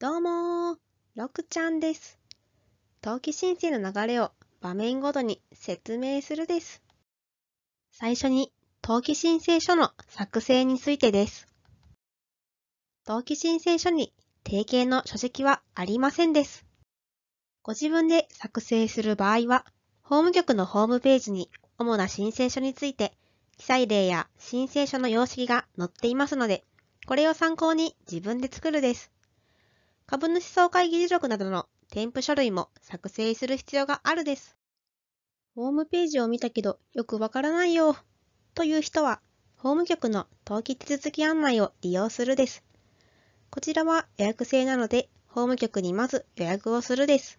どうもろくちゃんです。登記申請の流れを場面ごとに説明するです。最初に、登記申請書の作成についてです。登記申請書に定型の書籍はありませんです。ご自分で作成する場合は、法務局のホームページに主な申請書について、記載例や申請書の様式が載っていますので、これを参考に自分で作るです。株主総会議事録などの添付書類も作成する必要があるです。ホームページを見たけどよくわからないよという人は、法務局の登記手続き案内を利用するです。こちらは予約制なので、法務局にまず予約をするです。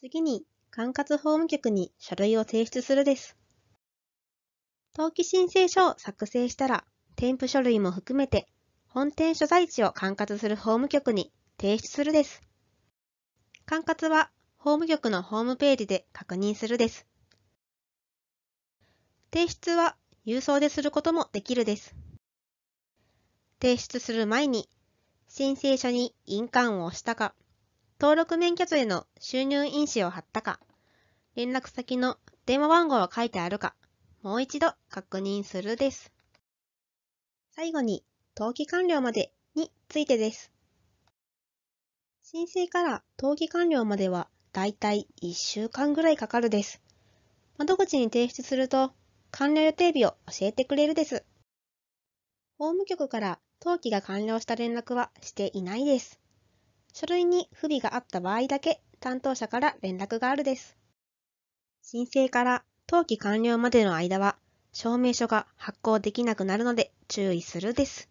次に、管轄法務局に書類を提出するです。登記申請書を作成したら、添付書類も含めて本店所在地を管轄する法務局に提出するです。管轄は法務局のホームページで確認するです。提出は郵送ですることもできるです。提出する前に申請書に印鑑を押したか、登録免許税の収入印紙を貼ったか、連絡先の電話番号が書いてあるか、もう一度確認するです。最後に登記完了までについてです。申請から登記完了まではだいたい1週間ぐらいかかるです。窓口に提出すると完了予定日を教えてくれるです。法務局から登記が完了した連絡はしていないです。書類に不備があった場合だけ担当者から連絡があるです。申請から登記完了までの間は証明書が発行できなくなるので注意するです。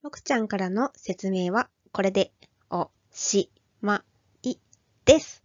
ぼくちゃんからの説明はこれでおしまいです。